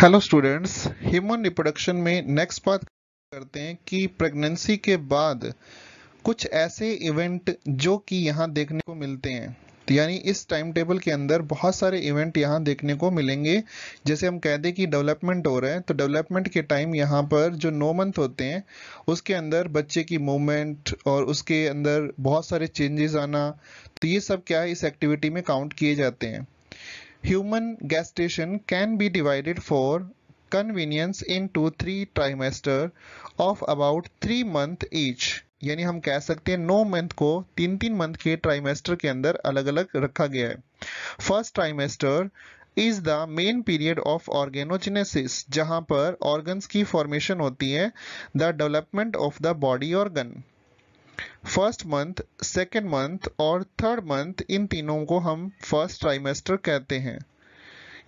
Hello students human reproduction में next बात करते हैं कि प्रेगनेंसी के बाद कुछ ऐसे इवेंट जो कि यहाँ देखने को मिलते हैं तो यानी इस टाइम टेबल के अंदर बहुत सारे इवेंट यहाँ देखने को मिलेंगे जैसे हम कह दें कि डेवलपमेंट हो रहा है तो डेवलपमेंट के टाइम यहाँ पर जो नौ मंथ होते हैं उसके अंदर बच्चे की मूवमेंट और उसके अंदर बहुत सारे चेंजेस आना तो ये सब क्या है इस एक्टिविटी में काउंट किए जाते हैं Human gestation can be divided for convenience into three trimester of about three month each. यानी हम कह सकते हैं नौ मंथ को तीन तीन मंथ के ट्राइमेस्टर के अंदर अलग अलग रखा गया है first trimester is the main period of organogenesis जहां पर ऑर्गन्स की फॉर्मेशन होती है the development of the body organ first month second month और थर्ड मंथ इन तीनों को हम फर्स्ट ट्राइमेस्टर कहते हैं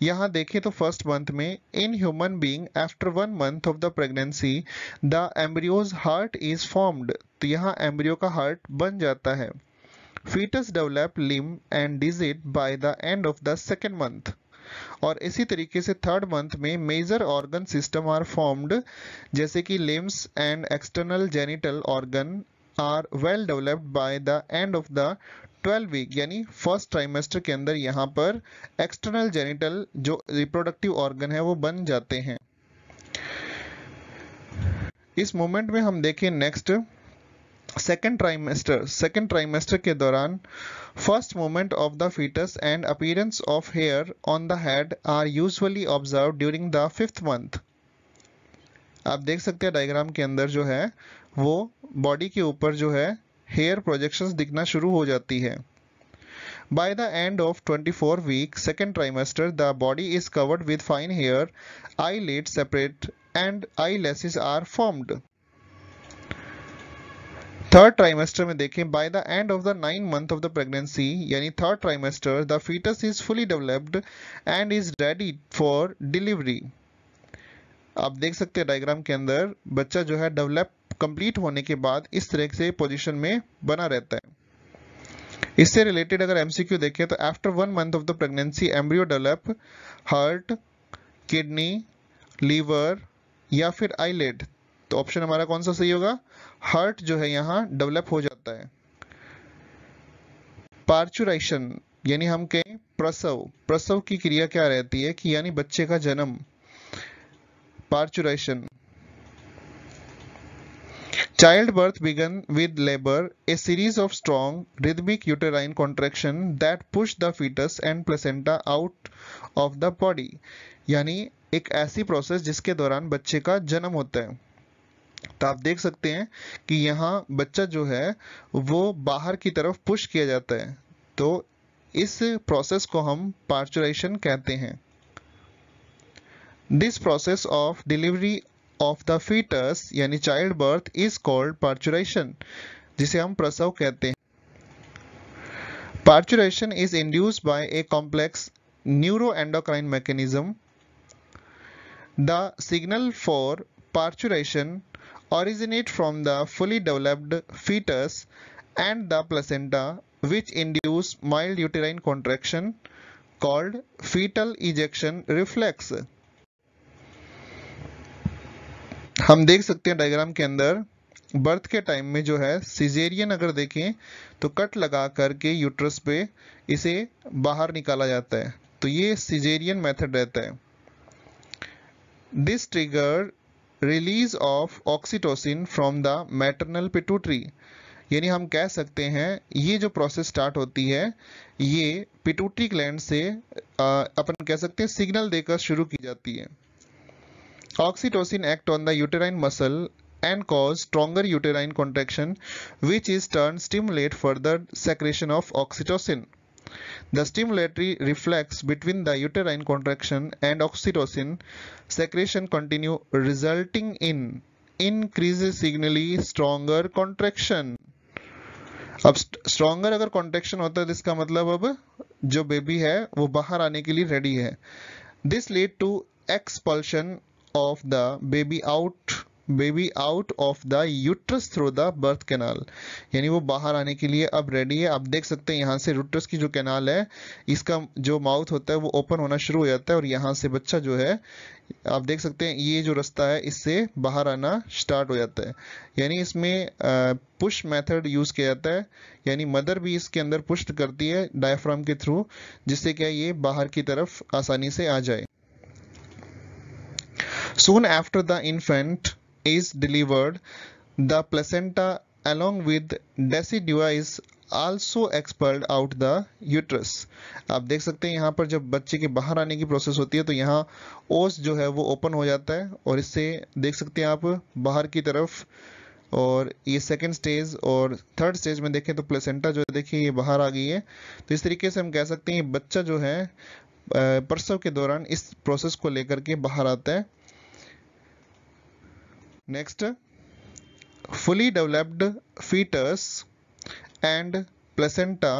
यहाँ देखें तो फर्स्ट मंथ में in human being after one month of the pregnancy the embryos heart is formed तो यहाँ एम्ब्रियो का हार्ट बन जाता है fetus develop limb and digit by the end of the second month और इसी तरीके से थर्ड मंथ में major organ system are formed जैसे कि limbs and external genital organ are well developed by the end of the 12 week यानी first trimester के अंदर यहाँ पर एक्सटर्नल जेनिटल जो रिप्रोडक्टिव ऑर्गन है वो बन जाते हैं इस मोमेंट में हम देखें next second trimester second trimester के दौरान first moment of the fetus and appearance of hair on the head are usually observe during the fifth month आप देख सकते हैं डायग्राम के अंदर जो है वो बॉडी के ऊपर जो है हेयर प्रोजेक्शंस दिखना शुरू हो जाती है by the end of 24 trimester the body is covered with fine hair eyelid separate and eyelashes are formed third trimester में देखें by the end of the nine month of the pregnancy यानी third trimester the fetus is fully developed and is ready for delivery आप देख सकते हैं diagram के अंदर बच्चा जो है डेवलप कंप्लीट होने के बाद इस तरह से पोजीशन में बना रहता है इससे रिलेटेड अगर एमसीक्यू देखें तो after one month of the pregnancy embryo develop heart kidney liver या फिर आईलेट तो ऑप्शन हमारा कौन सा सही होगा हार्ट जो है यहाँ डेवलप हो जाता है पार्चुराइशन यानी हम कहें प्रसव प्रसव की क्रिया क्या रहती है कि यानी बच्चे का जन्म Parturition. Childbirth began with labor, a series of strong, rhythmic uterine contractions that push the fetus and placenta out of the body. यानी एक ऐसी प्रोसेस जिसके दौरान बच्चे का जन्म होता है तो आप देख सकते हैं कि यहाँ बच्चा जो है वो बाहर की तरफ पुश किया जाता है तो इस प्रोसेस को हम पार्चुरेशन कहते हैं This process of delivery of the fetus यानी childbirth is called parturition जिसे हम प्रसव कहते हैं Parturition is induced by a complex neuroendocrine mechanism. The signal for parturition originate from the fully developed fetus and the placenta which induce mild uterine contraction called fetal ejection reflex. हम देख सकते हैं diagram के अंदर birth के time में जो है सिजेरियन अगर देखें तो कट लगा करके यूट्रस पे इसे बाहर निकाला जाता है तो ये सिजेरियन मेथड रहता है this trigger release of oxytocin from the maternal pituitary यानी हम कह सकते हैं ये जो प्रोसेस स्टार्ट होती है ये पिटूटरी ग्लैंड से अपन कह सकते हैं सिग्नल देकर शुरू की जाती है Oxytocin act on the uterine muscle and cause stronger uterine contraction which is turn stimulate further secretion of oxytocin. The stimulatory reflex between the uterine contraction and oxytocin secretion continue resulting in increasingly stronger contraction. अब stronger अगर contraction होता है तो इसका मतलब अब जो baby है वो बाहर आने के लिए रेडी है this lead to expulsion of the baby out baby out of the uterus through the birth canal यानी वो बाहर आने के लिए अब रेडी है आप देख सकते हैं यहाँ से यूट्रस की जो कैनाल है इसका जो माउथ होता है वो ओपन होना शुरू हो जाता है और यहाँ से बच्चा जो है आप देख सकते हैं ये जो रास्ता है इससे बाहर आना स्टार्ट हो जाता है यानी इसमें पुश मेथड यूज़ किया जाता है यानी मदर भी इसके अंदर पुष्ट करती है डायफ्राम के थ्रू जिससे क्या ये बाहर की तरफ आसानी से आ जाए Soon after the infant is delivered, the placenta along with decidua is also expelled out the uterus आप देख सकते हैं यहाँ पर जब बच्चे के बाहर आने की प्रोसेस होती है तो यहाँ ओस जो है वो ओपन हो जाता है और इससे देख सकते हैं आप बाहर की तरफ और ये सेकेंड स्टेज और थर्ड स्टेज में देखें तो प्लेसेंटा जो है देखिए ये बाहर आ गई है तो इस तरीके से हम कह सकते हैं बच्चा जो है प्रसव के दौरान इस प्रोसेस को लेकर के बाहर आता है Next, fully developed fetus and placenta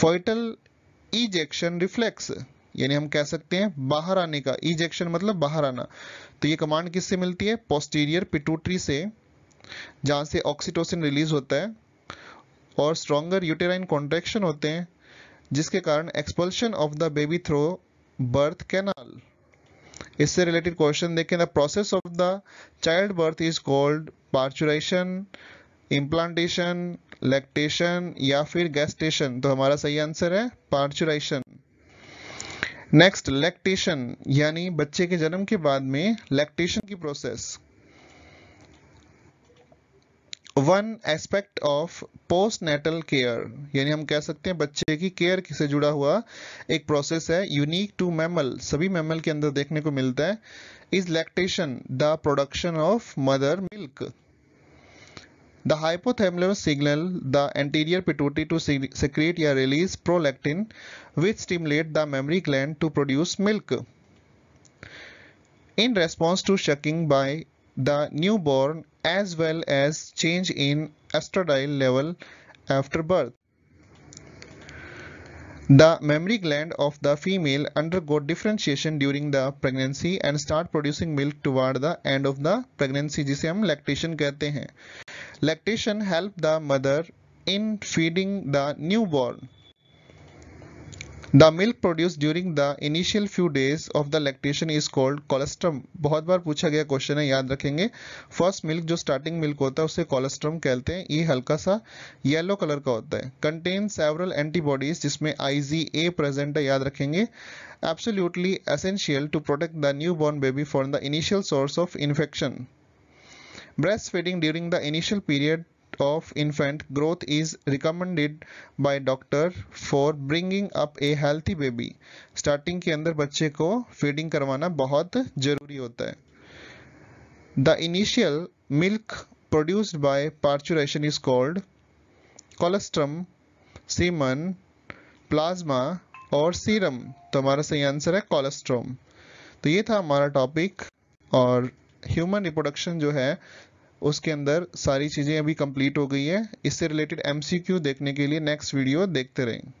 fetal ejection reflex यानी हम कह सकते हैं बाहर आने का इजेक्शन मतलब बाहर आना तो ये कमांड किससे मिलती है पोस्टीरियर पिटूटरी से जहां से ऑक्सीटोसिन रिलीज होता है और स्ट्रॉन्गर यूटेराइन कॉन्ट्रेक्शन होते हैं जिसके कारण expulsion of the baby through birth canal इससे रिलेटेड क्वेश्चन देखें the process of the child birth is called parturition implantation lactation या फिर गैस्टेशन तो हमारा सही आंसर है पार्चुराइशन नेक्स्ट लैक्टेशन यानी बच्चे के जन्म के बाद में लैक्टेशन की process one aspect of post natal care यानी हम कह सकते हैं बच्चे की केयर से जुड़ा हुआ एक प्रोसेस है यूनिक टू मैमल सभी मैमल के अंदर देखने को मिलता है is lactation the production of mother milk the hypothalamic signal the anterior pituitary to secrete या release prolactin which stimulate the mammary gland to produce milk in response to sucking by the new born as well as change in estradiol level after birth. The mammary gland of the female undergo differentiation during the pregnancy and start producing milk toward the end of the pregnancy जिसे हम lactation कहते हैं Lactation help the mother in feeding the newborn. The milk produce during the initial few days of the lactation is called colostrum बहुत बार पूछा गया question है याद रखेंगे फर्स्ट मिल्क जो स्टार्टिंग मिल्क होता है उसे कोलेस्ट्रम कहते हैं ये हल्का सा येलो कलर का होता है कंटेन सेवरल एंटीबॉडीज जिसमें आई जी ए प्रेजेंट है याद रखेंगे absolutely essential to protect the new born baby from the initial source of infection breast feeding during the initial period of infant growth is recommended by doctor for bringing up a healthy baby starting के अंदर बच्चे को feeding करवाना बहुत जरूरी होता है The initial milk produced by parturition is called colostrum, semen, plasma और serum तो हमारा सही आंसर है कोलेस्ट्रोम तो ये था हमारा टॉपिक और ह्यूमन रिप्रोडक्शन जो है उसके अंदर सारी चीज़ें अभी कंप्लीट हो गई है इससे रिलेटेड एमसीक्यू देखने के लिए नेक्स्ट वीडियो देखते रहें